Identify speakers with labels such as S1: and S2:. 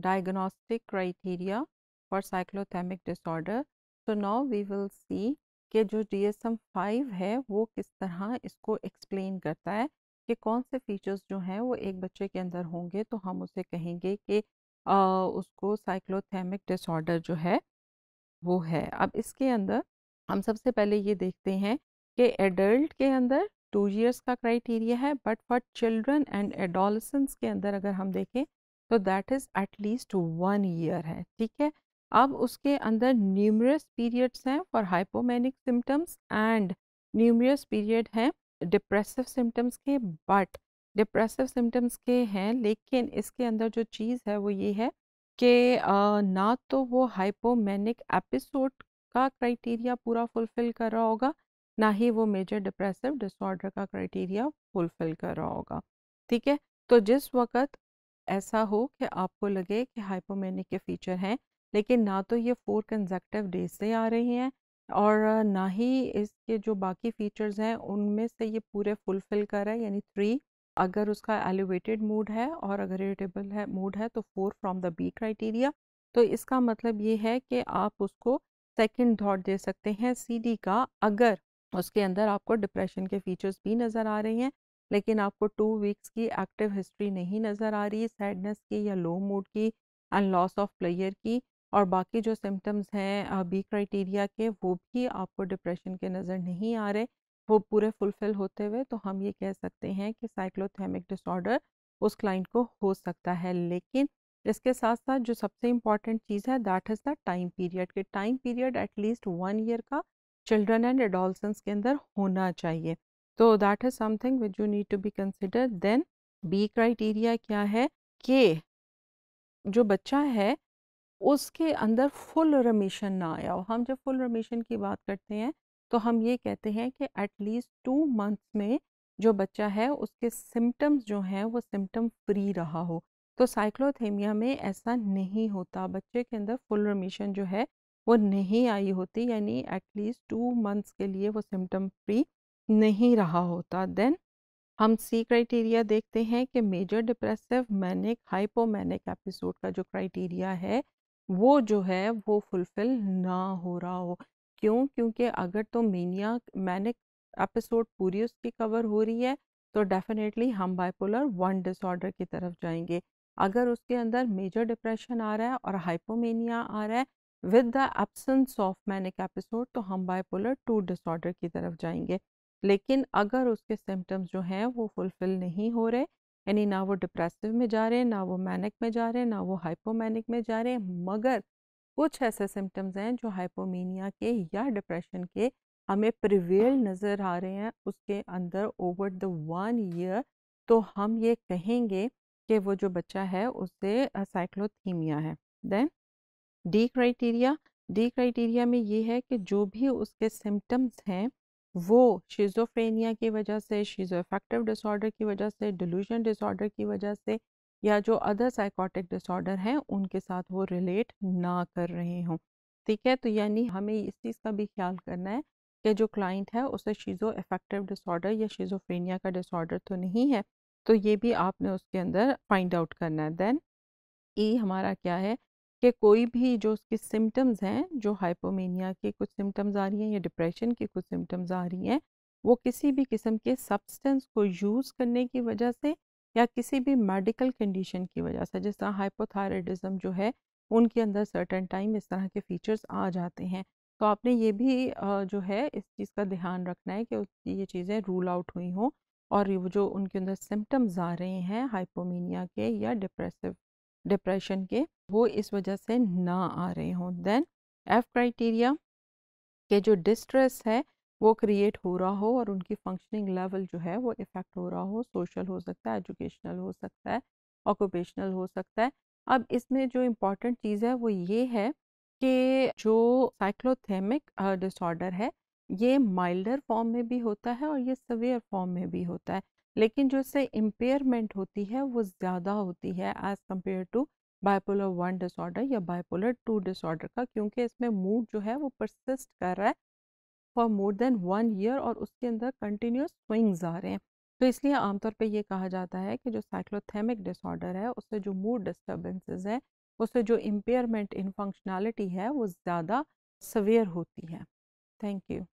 S1: diagnostic criteria for cyclothymic disorder. So now we will see कि जो D S M five है वो किस तरह इसको एक्सप्लेन करता है कि कौन से फीचर्स जो हैं वो एक बच्चे के अंदर होंगे तो हम उसे कहेंगे कि आ, उसको साइक्लोथेमिक डिसऑर्डर जो है वो है अब इसके अंदर हम सबसे पहले ये देखते हैं कि एडल्ट के अंदर टू ईयर्स का क्राइटेरिया है but for children and adolescents के अंदर अगर हम देखें तो that is at least one year है ठीक है अब उसके अंदर न्यूमरस पीरियड्स हैं for hypomanic symptoms and numerous period हैं डिप्रेसिव सिम्टम्स के बट डिप्रेसिव सिम्टम्स के हैं लेकिन इसके अंदर जो चीज़ है वो ये है कि ना तो वो हाइपोमैनिक एपिसोड का क्राइटेरिया पूरा फुलफिल कर रहा होगा ना ही वो मेजर डिप्रेसिव डिसऑर्डर का क्राइटेरिया फुलफिल कर रहा होगा ठीक है तो जिस वक्त ऐसा हो कि आपको लगे कि हाइपोमेनिक के फीचर हैं लेकिन ना तो ये फोर कंजक्टिव डेज से आ रही हैं और ना ही इसके जो बाकी फीचर्स हैं उनमें से ये पूरे फुलफिल कर रहा है यानी थ्री अगर उसका एलिवेटेड मूड है और अगर इरिटेबल है मूड है तो four from the B criteria तो इसका मतलब ये है कि आप उसको सेकंड थॉट दे सकते हैं सीडी का अगर उसके अंदर आपको डिप्रेशन के फीचर्स भी नज़र आ रहे हैं लेकिन आपको टू वीक्स की एक्टिव हिस्ट्री नहीं नज़र आ रही सैडनेस की या लो मूड की एंड लॉस ऑफ प्लेयर की और बाकी जो सिम्टम्स हैं बी क्राइटेरिया के वो भी आपको डिप्रेशन के नज़र नहीं आ रहे वो पूरे फुलफ़िल होते हुए तो हम ये कह सकते हैं कि साइक्लोथेमिक डिसऑर्डर उस क्लाइंट को हो सकता है लेकिन इसके साथ साथ जो सबसे इम्पॉर्टेंट चीज़ है that is the time period के time period at least one year का चिल्ड्रन एंड एडोल्सन के अंदर होना चाहिए तो that is something which you need to be consider then B criteria क्या है कि जो बच्चा है उसके अंदर फुल रमीशन ना आया हो हम जब फुल रमीशन की बात करते हैं तो हम ये कहते हैं कि एटलीस्ट टू मंथ्स में जो बच्चा है उसके सिम्टम्स जो हैं वो सिम्टम फ्री रहा हो तो साइक्लोथेमिया में ऐसा नहीं होता बच्चे के अंदर फुल रमिशन जो है वो नहीं आई होती यानी एटलीस्ट टू मंथ्स के लिए वो सिम्टम फ्री नहीं रहा होता देन हम सी क्राइटेरिया देखते हैं कि major depressive manic hypomanic episode का जो क्राइटेरिया है वो जो है वो फुलफिल ना हो रहा हो क्यों क्योंकि अगर तो मीनिया मैनिक एपिसोड पूरी उसकी कवर हो रही है तो डेफिनेटली हम बाइपोलर वन डिसऑर्डर की तरफ जाएंगे अगर उसके अंदर मेजर डिप्रेशन आ रहा है और हाइपोमेनिया आ रहा है with the absence of manic episode तो हम बाइपोलर टू डिसऑर्डर की तरफ जाएंगे लेकिन अगर उसके सिम्टम्स जो हैं वो फुलफ़िल नहीं हो रहे यानी ना वो डिप्रेसिव में जा रहे हैं ना वो मैनिक में जा रहे हैं ना वो हाइपोमैनिक में जा रहे हैं मगर कुछ ऐसे सिम्टम्स हैं जो हाइपोमीनिया के या डिप्रेशन के हमें प्रिवेल नज़र आ रहे हैं उसके अंदर ओवर द वन ईयर तो हम ये कहेंगे कि वो जो बच्चा है उससे साइक्लोथीमिया है then D criteria D criteria में ये है कि जो भी उसके सिम्टम्स हैं वो शिजोफ्रेनिया की वजह से शीजोफेक्टिव डिसऑर्डर की वजह से डिलूजन डिसऑर्डर की वजह से या जो अदर साइकोटिक डिसऑर्डर हैं उनके साथ वो रिलेट ना कर रहे हों ठीक है तो यानी हमें इस चीज़ का भी ख्याल करना है कि जो क्लाइंट है उसे शीज़ो इफेक्टिव डिसऑर्डर या शीज़ोफेनिया का डिसऑर्डर तो नहीं है तो ये भी आपने उसके अंदर फाइंड आउट करना है देन ई हमारा क्या है कि कोई भी जो उसके सिम्टम्स हैं जो हाइपोमेनिया के कुछ सिम्टम्स आ रही हैं या डिप्रेशन के कुछ सिम्टम्स आ रही हैं वो किसी भी किस्म के सब्सटेंस को यूज़ करने की वजह से या किसी भी मेडिकल कंडीशन की वजह से जिस तरह हाइपोथायरेडिज्म जो है उनके अंदर सर्टन टाइम इस तरह के फीचर्स आ जाते हैं तो आपने ये भी जो है इस चीज़ का ध्यान रखना है कि उसकी ये चीज़ें रूल आउट हुई हों और जो उनके अंदर सिम्टम्स आ रहे हैं हाइपोमीनिया के या डिप्रेसिव डिप्रेशन के वो इस वजह से ना आ रहे हों देन एफ क्राइटेरिया के जो डिस्ट्रेस है वो क्रिएट हो रहा हो और उनकी फंक्शनिंग लेवल जो है वो इफ़ेक्ट हो रहा हो सोशल हो सकता है एजुकेशनल हो सकता है ऑक्यूपेशनल हो सकता है अब इसमें जो इम्पोर्टेंट चीज़ है वो ये है कि जो साइक्लोथेमिक डिसऑर्डर है ये माइल्डर फॉर्म में भी होता है और ये सवेयर फॉर्म में भी होता है लेकिन जो इससे इम्पेयरमेंट होती है वो ज़्यादा होती है as compare to bipolar one disorder या बाइपोलर टू डिसऑर्डर का क्योंकि इसमें मूड जो है वो परसिस्ट कर रहा है for more than one year और उसके अंदर कंटिन्यूस स्विंग्स आ रहे हैं तो इसलिए आमतौर पे ये कहा जाता है कि जो साइक्लोथेमिक डिसऑर्डर है उससे जो मूड डिस्टर्बेंसेज हैं उससे जो इम्पेयरमेंट इन फंक्शनैलिटी है वो ज़्यादा सवेयर होती है थैंक यू